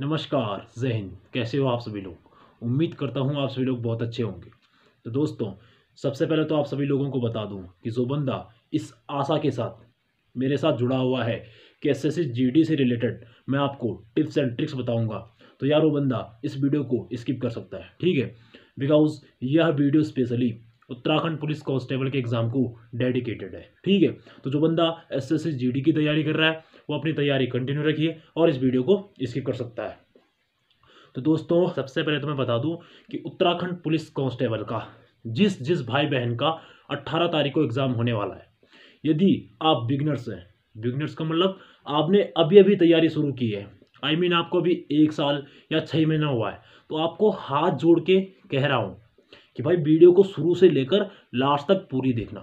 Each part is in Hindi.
नमस्कार जहन कैसे हो आप सभी लोग उम्मीद करता हूँ आप सभी लोग बहुत अच्छे होंगे तो दोस्तों सबसे पहले तो आप सभी लोगों को बता दूँ कि जो बंदा इस आशा के साथ मेरे साथ जुड़ा हुआ है कि एस एस से रिलेटेड मैं आपको टिप्स एंड ट्रिक्स बताऊँगा तो यार वो बंदा इस वीडियो को स्किप कर सकता है ठीक है बिकॉज यह video specially Uttarakhand police constable के एग्जाम को डेडिकेटेड है ठीक है तो जो बंदा एस एस जीडी की तैयारी कर रहा है वो अपनी तैयारी कंटिन्यू रखिए और इस वीडियो को स्किप कर सकता है तो दोस्तों सबसे पहले तो मैं बता दूं कि उत्तराखंड पुलिस कांस्टेबल का जिस जिस भाई बहन का 18 तारीख को एग्ज़ाम होने वाला है यदि आप बिगनर्स हैं बिगनर्स का मतलब आपने अभी अभी तैयारी शुरू की है आई I मीन mean, आपको अभी एक साल या छः महीना हुआ है तो आपको हाथ जोड़ के कह रहा हूँ कि भाई वीडियो को शुरू से लेकर लास्ट तक पूरी देखना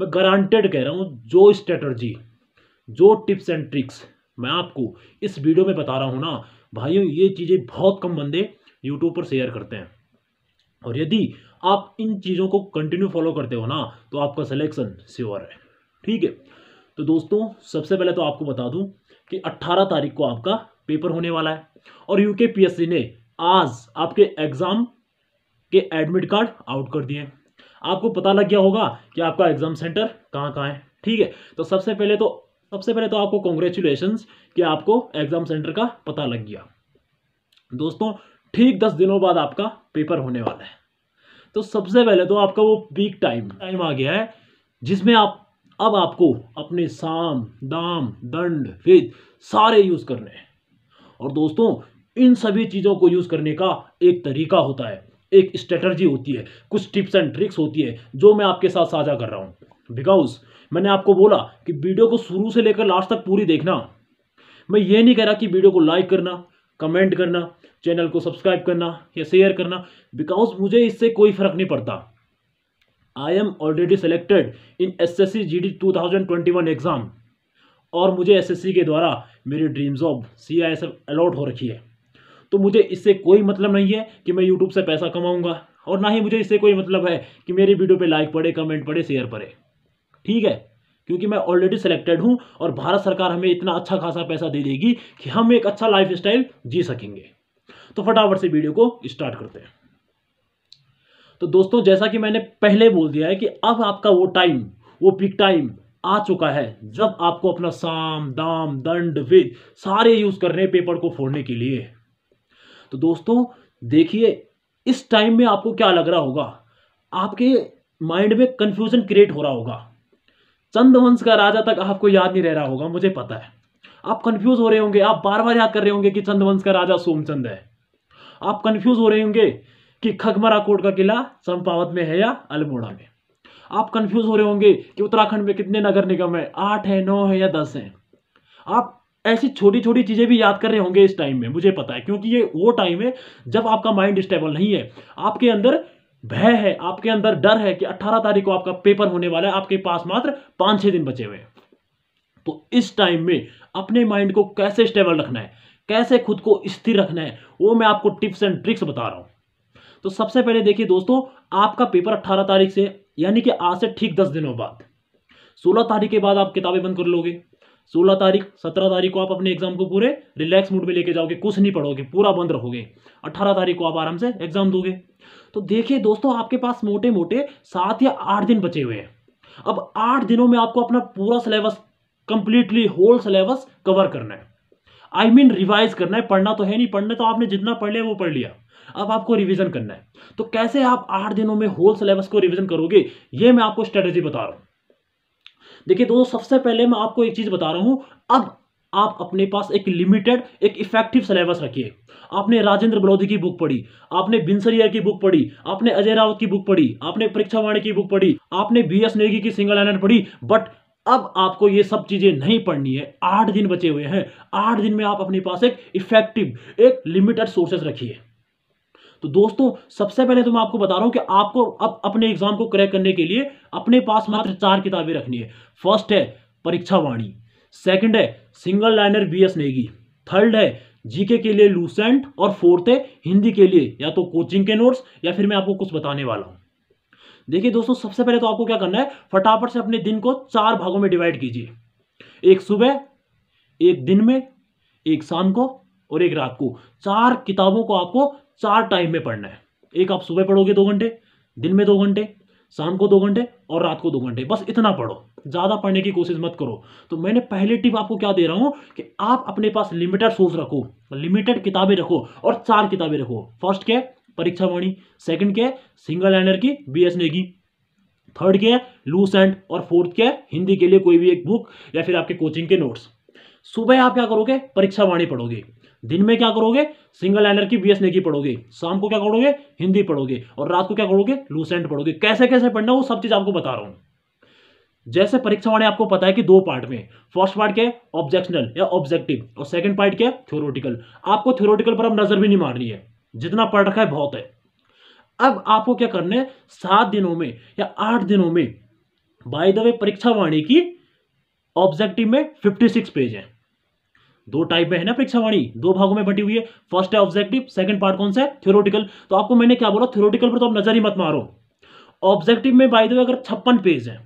मैं गारंटेड कह रहा हूँ जो स्ट्रेटर्जी जो टिप्स एंड ट्रिक्स मैं आपको इस वीडियो में बता रहा हूँ ना भाइयों ये चीज़ें बहुत कम बंदे यूट्यूब पर शेयर करते हैं और यदि आप इन चीज़ों को कंटिन्यू फॉलो करते हो ना तो आपका सिलेक्शन श्योर है ठीक है तो दोस्तों सबसे पहले तो आपको बता दूं कि 18 तारीख को आपका पेपर होने वाला है और यूके पीएससी ने आज आपके एग्ज़ाम के एडमिट कार्ड आउट कर दिए आपको पता लग गया होगा कि आपका एग्ज़ाम सेंटर कहाँ कहाँ है ठीक है तो सबसे पहले तो सबसे पहले तो आपको कॉन्ग्रेचुलेशन कि आपको एग्ज़ाम सेंटर का पता लग गया दोस्तों ठीक दस दिनों बाद आपका पेपर होने वाला है तो सबसे पहले तो आपका वो पीक टाइम टाइम आ गया है जिसमें आप अब आपको अपने साम दाम दंड फेद सारे यूज़ करने हैं और दोस्तों इन सभी चीज़ों को यूज़ करने का एक तरीका होता है एक स्ट्रेटर्जी होती है कुछ टिप्स एंड ट्रिक्स होती है जो मैं आपके साथ साझा कर रहा हूँ बिकॉज मैंने आपको बोला कि वीडियो को शुरू से लेकर लास्ट तक पूरी देखना मैं ये नहीं कह रहा कि वीडियो को लाइक करना कमेंट करना चैनल को सब्सक्राइब करना या शेयर करना बिकॉज मुझे इससे कोई फर्क नहीं पड़ता I am already selected in S S C G D two thousand twenty one exam और मुझे एस एस सी के द्वारा मेरी dreams of C I S F allot हो रखी है तो मुझे इससे कोई मतलब नहीं है कि मैं यूट्यूब से पैसा कमाऊँगा और ना ही मुझे इससे कोई मतलब है कि मेरी वीडियो पे लाइक पड़े कमेंट पड़े शेयर पड़े ठीक है क्योंकि मैं ऑलरेडी सिलेक्टेड हूँ और भारत सरकार हमें इतना अच्छा खासा पैसा दे देगी कि हम एक अच्छा लाइफ स्टाइल जी सकेंगे तो फटाफट से वीडियो को स्टार्ट करते हैं तो दोस्तों जैसा कि मैंने पहले बोल दिया है कि अब आपका वो टाइम वो पिक टाइम आ चुका है जब आपको अपना साम दाम दंड विद सारे यूज कर रहे हैं पेपर को फोड़ने के लिए तो दोस्तों देखिए इस टाइम में आपको क्या लग रहा होगा आपके माइंड में कंफ्यूजन क्रिएट हो रहा होगा चंद्रवंश का राजा तक आपको याद नहीं रह रहा होगा मुझे पता है आप कंफ्यूज हो रहे होंगे आप बार बार याद कर रहे होंगे कि चंद्रवंश का राजा सोमचंद है आप कंफ्यूज हो रहे होंगे कि खगमरा कोट का किला चंपावत में है या अल्मोड़ा में आप कंफ्यूज हो रहे होंगे कि उत्तराखंड में कितने नगर निगम है आठ है नौ है या दस है आप ऐसी छोटी छोटी चीज़ें भी याद कर रहे होंगे इस टाइम में मुझे पता है क्योंकि ये वो टाइम है जब आपका माइंड स्टेबल नहीं है आपके अंदर भय है आपके अंदर डर है कि 18 तारीख को आपका पेपर होने वाला है आपके पास मात्र पाँच छः दिन बचे हुए हैं तो इस टाइम में अपने माइंड को कैसे स्टेबल रखना है कैसे खुद को स्थिर रखना है वो मैं आपको टिप्स एंड ट्रिक्स बता रहा हूँ तो सबसे पहले देखिए दोस्तों आपका पेपर 18 तारीख से यानी कि आज से ठीक 10 दिनों बाद 16 तारीख के बाद आप किताबें बंद कर लोगे सोलह तारीख सत्रह तारीख को आप अपने एग्जाम को पूरे रिलैक्स मूड में लेके जाओगे कुछ नहीं पढ़ोगे पूरा बंद रहोगे अट्ठारह तारीख को आप आराम से एग्जाम दोगे तो देखिए दोस्तों आपके पास मोटे मोटे सात या आठ दिन बचे हुए हैं अब आठ दिनों में आपको अपना पूरा syllabus completely whole syllabus cover करना है आई मीन रिवाइज करना है पढ़ना तो है नहीं पढ़ना तो आपने जितना पढ़ लिया वो पढ़ लिया अब आपको रिवीजन करना है तो कैसे आप आठ दिनों में होल सिलेबस को रिवीजन करोगे ये मैं आपको स्ट्रेटेजी बता रहा हूँ देखिए दोस्तों सबसे पहले मैं आपको एक चीज़ बता रहा हूँ अब आप अपने पास एक लिमिटेड एक इफेक्टिव सिलेबस रखिए आपने राजेंद्र बलौदी की बुक पढ़ी आपने बिनसरिया की बुक पढ़ी आपने अजय रावत की बुक पढ़ी आपने परीक्षावाणी की बुक पढ़ी आपने बी एस नेगी की सिंगल एनर पढ़ी बट अब आपको ये सब चीज़ें नहीं पढ़नी है आठ दिन बचे हुए हैं आठ दिन में आप अपने पास एक इफेक्टिव एक लिमिटेड सोर्सेस रखिए तो दोस्तों सबसे पहले तो मैं आपको बता रहा हूं कि आपको अब अपने एग्जाम को क्रैक करने के लिए अपने पास मात्र चार किताबें रखनी है फर्स्ट है परीक्षा वाणी सेकंड है single liner B S Negi third है जीके के लिए लूसेंट और फोर्थ है हिंदी के लिए या तो कोचिंग के नोट्स या फिर मैं आपको कुछ बताने वाला हूं देखिए दोस्तों सबसे पहले तो आपको क्या करना है फटाफट से अपने दिन को चार भागों में डिवाइड कीजिए एक सुबह एक दिन में एक शाम को और एक रात को चार किताबों को आपको चार टाइम में पढ़ना है एक आप सुबह पढ़ोगे दो घंटे दिन में दो घंटे शाम को दो घंटे और रात को दो घंटे बस इतना पढ़ो ज़्यादा पढ़ने की कोशिश मत करो तो मैंने पहले टिप आपको क्या दे रहा हूँ कि आप अपने पास लिमिटेड सोर्स रखो लिमिटेड किताबें रखो और चार किताबें रखो फर्स्ट क्या परीक्षा वाणी सेकंड क्या सिंगल एनर की बी एस नेगी थर्ड क्या है एंड और फोर्थ क्या है हिंदी के लिए कोई भी एक बुक या फिर आपके कोचिंग के नोट्स सुबह आप क्या करोगे परीक्षा वाणी पढ़ोगे दिन में क्या करोगे सिंगल लाइनर की बीएस लेकी पढ़ोगे शाम को क्या करोगे हिंदी पढ़ोगे और रात को क्या करोगे लूसेंट पढ़ोगे कैसे कैसे पढ़ना वो सब चीज़ आपको बता रहा हूं जैसे परीक्षा वाले आपको पता है कि दो पार्ट में फर्स्ट पार्ट क्या है ऑब्जेक्शनल या ऑब्जेक्टिव और सेकंड पार्ट क्या है थ्योरोटिकल आपको थ्योरोटिकल पर अब नजर भी नहीं मारनी है जितना पढ़ रखा है बहुत है अब आपको क्या करना है सात दिनों में या आठ दिनों में बाय द वे परीक्षा वाणी की ऑब्जेक्टिव में 56 पेज है दो टाइप में है ना परीक्षावाणी दो भागों में बटी हुई है फर्स्ट है ऑब्जेक्टिव सेकंड पार्ट कौन सा है थ्योरेटिकल तो आपको मैंने क्या बोला थ्योरेटिकल पर तो आप नजर ही मत मारो ऑब्जेक्टिव में बाई द अगर छप्पन पेज है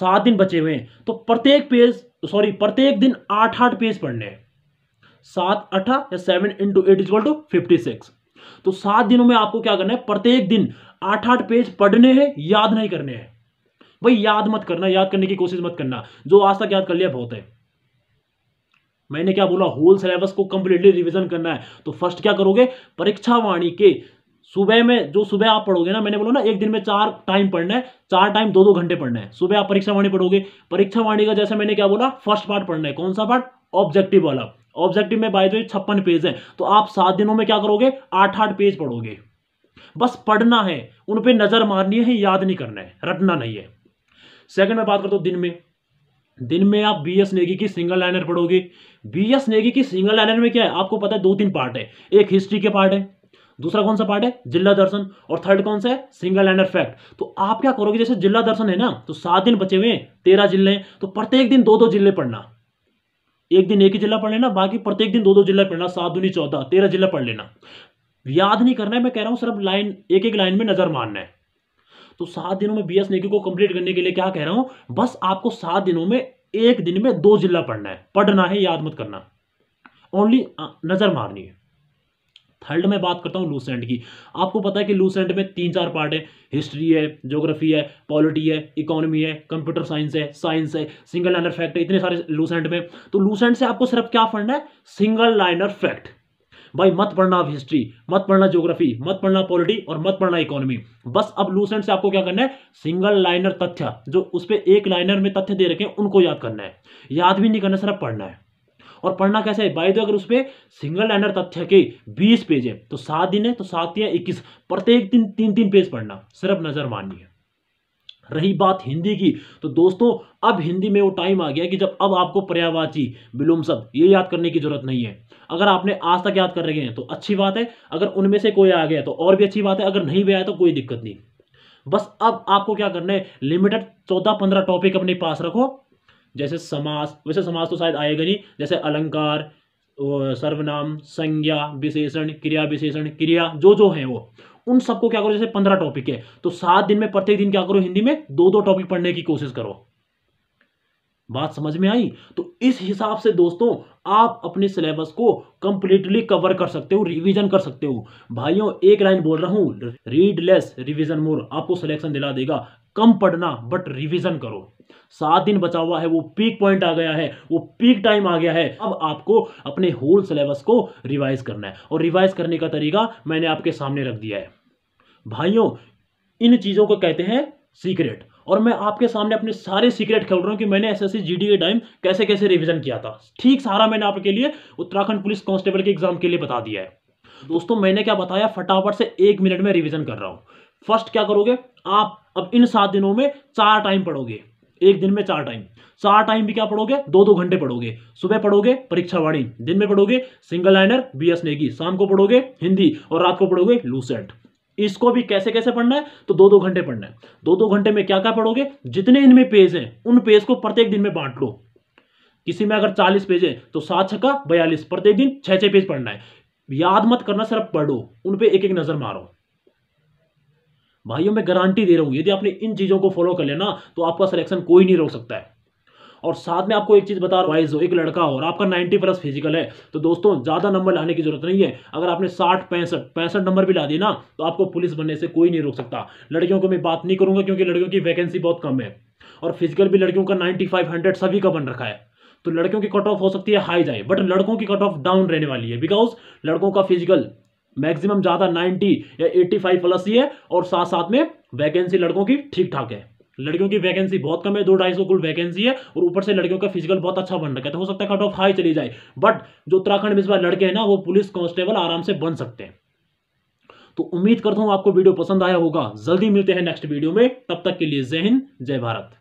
सात दिन बचे हुए हैं तो प्रत्येक पेज सॉरी प्रत्येक दिन आठ आठ पेज पढ़ने हैं सात अठा या seven into eight equal to fifty six तो सात दिनों में आपको क्या करना है प्रत्येक दिन आठ आठ पेज पढ़ने हैं याद नहीं करने हैं भाई याद मत करना याद करने की कोशिश मत करना जो आज तक याद कर लिया बहुत है मैंने क्या बोला होल सिलेबस को कंप्लीटली रिविजन करना है तो फर्स्ट क्या करोगे परीक्षा वाणी के सुबह में जो सुबह आप पढ़ोगे ना मैंने बोला ना एक दिन में चार टाइम पढ़ना है चार टाइम दो दो घंटे पढ़ना है सुबह आप परीक्षा वाणी पढ़ोगे परीक्षा वाणी का जैसे मैंने क्या बोला फर्स्ट पार्ट पढ़ना है कौन सा पार्ट ऑब्जेक्टिव वाला ऑब्जेक्टिव में बाय द छप्पन पेज है तो आप सात दिनों में क्या करोगे आठ आठ पेज पढ़ोगे बस पढ़ना है उन पर नजर मारनी है याद नहीं करना है रटना नहीं है सेकंड में बात करता हूँ दिन में दिन में आप बी एस नेगी की सिंगल लाइनर पढ़ोगे बी एस नेगी की सिंगल लाइनर में क्या है आपको पता है दो तीन पार्ट है एक हिस्ट्री के पार्ट है दूसरा कौन सा पार्ट है जिला दर्शन और थर्ड कौन सा है सिंगल लाइनर फैक्ट तो आप क्या करोगे जैसे जिला दर्शन है ना तो सात दिन बचे हुए हैं तेरह जिले हैं तो प्रत्येक दिन दो दो जिले पढ़ना एक दिन एक ही जिला पढ़ लेना बाकी प्रत्येक दिन दो दो जिला पढ़ना सात दूनी चौदह तेरह जिला पढ़ लेना याद नहीं करना है मैं कह रहा हूं सिर्फ लाइन एक एक लाइन में नजर मारना है तो सात दिनों में एस नेगी को कंप्लीट करने के लिए क्या कह रहा हूं बस आपको सात दिनों में एक दिन में दो जिला पढ़ना है पढ़ना है याद मत करना ओनली नजर मारनी है थर्ड में बात करता हूँ लूसेंट की आपको पता है कि लूसेंट में तीन चार पार्ट है हिस्ट्री है ज्योग्राफी है पॉलिटी है इकोनॉमी है कंप्यूटर साइंस है साइंस है सिंगल लाइनर फैक्ट है इतने सारे लूसेंट में तो लूसेंट से आपको सिर्फ क्या पढ़ना है सिंगल लाइनर फैक्ट भाई मत पढ़ना आप हिस्ट्री मत पढ़ना ज्योग्राफी मत पढ़ना पॉलिटी और मत पढ़ना इकोनॉमी बस अब लूसेंट से आपको क्या करना है सिंगल लाइनर तथ्य जो उस पर एक लाइनर में तथ्य दे रखे उनको याद करना है याद भी नहीं करना सिर्फ पढ़ना है और पढ़ना कैसे है बाई दो अगर उस पर सिंगल लाइनर तथ्य के बीस पेज है तो सात दिन है तो सात या इक्कीस प्रत्येक दिन तीन तीन पेज पढ़ना सिर्फ नजर माननी है रही बात हिंदी की तो दोस्तों अब हिंदी में वो टाइम आ गया कि जब अब आपको पर्यावाची विलोम शब्द ये याद करने की जरूरत नहीं है अगर आपने आज तक याद कर रहे हैं तो अच्छी बात है अगर उनमें से कोई आ गया तो और भी अच्छी बात है अगर नहीं भी आया तो कोई दिक्कत नहीं बस अब आपको क्या करना है लिमिटेड चौदह पंद्रह टॉपिक अपने पास रखो जैसे समास वैसे समास तो शायद आएगा नहीं जैसे अलंकार सर्वनाम संज्ञा विशेषण क्रिया विशेषण क्रिया जो जो है वो उन सबको क्या करो जैसे पंद्रह टॉपिक है तो सात दिन में प्रत्येक दिन क्या करो हिंदी में दो दो टॉपिक पढ़ने की कोशिश करो बात समझ में आई तो इस हिसाब से दोस्तों आप अपने सिलेबस को कंप्लीटली कवर कर सकते हो रिवीजन कर सकते हो भाइयों एक लाइन बोल रहा हूं रीड लेस रिवीजन मोर आपको सिलेक्शन दिला देगा कम पढ़ना बट रिवीजन करो सात दिन बचा हुआ है वो पीक पॉइंट आ गया है वो पीक टाइम आ गया है अब आपको अपने होल सिलेबस को रिवाइज करना है और रिवाइज करने का तरीका मैंने आपके सामने रख दिया है भाइयों इन चीज़ों को कहते हैं सीक्रेट और मैं आपके सामने अपने सारे सीक्रेट खेल रहा हूँ कि मैंने एस एस जीडी के टाइम कैसे कैसे रिवीजन किया था ठीक सारा मैंने आपके लिए उत्तराखंड पुलिस कांस्टेबल के एग्जाम के लिए बता दिया है दोस्तों मैंने क्या बताया फटाफट से एक मिनट में रिवीजन कर रहा हूँ फर्स्ट क्या करोगे आप अब इन सात दिनों में चार टाइम पढ़ोगे एक दिन में चार टाइम चार टाइम भी क्या पढ़ोगे दो दो घंटे पढ़ोगे सुबह पढ़ोगे परीक्षा वाणी दिन में पढ़ोगे single liner B S Negi शाम को पढ़ोगे हिंदी और रात को पढ़ोगे लूसेंट इसको भी कैसे कैसे पढ़ना है तो दो दो घंटे पढ़ना है दो दो घंटे में क्या क्या पढ़ोगे जितने इनमें पेज हैं उन पेज को प्रत्येक दिन में बांट लो किसी में अगर चालीस पेज है तो सात छक्का बयालीस प्रत्येक दिन छः छह पेज पढ़ना है याद मत करना सिर्फ पढ़ो उन पर एक एक नज़र मारो भाइयों मैं गारंटी दे रहा हूँ यदि आपने इन चीज़ों को फॉलो कर लेना तो आपका सिलेक्शन कोई नहीं रोक सकता है और साथ में आपको एक चीज़ बता वाइज हो एक लड़का हो और आपका 90 प्लस फिजिकल है तो दोस्तों ज़्यादा नंबर लाने की जरूरत नहीं है अगर आपने साठ पैंसठ पैंसठ नंबर भी ला दिए ना तो आपको पुलिस बनने से कोई नहीं रोक सकता लड़कियों को मैं बात नहीं करूंगा क्योंकि लड़कियों की वैकेंसी बहुत कम है और फिजिकल भी लड़कियों का नाइन्टी सभी का बन रखा है तो लड़कियों की कट ऑफ हो सकती है हाई जाए बट लड़कों की कट ऑफ डाउन रहने वाली है बिकॉज लड़कों का फिजिकल मैक्सिमम ज़्यादा 90 या 85 प्लस ही है और साथ साथ में वैकेंसी लड़कों की ठीक ठाक है लड़कियों की वैकेंसी बहुत कम है दो ढाई सौ कुल वैकेंसी है और ऊपर से लड़कियों का फिजिकल बहुत अच्छा बन रखा है तो हो सकता है कट ऑफ हाई चली जाए बट जो उत्तराखंड में इस बार लड़के हैं ना वो पुलिस कांस्टेबल आराम से बन सकते हैं तो उम्मीद करता हूँ आपको वीडियो पसंद आया होगा जल्दी मिलते हैं नेक्स्ट वीडियो में तब तक के लिए जय हिंद जय भारत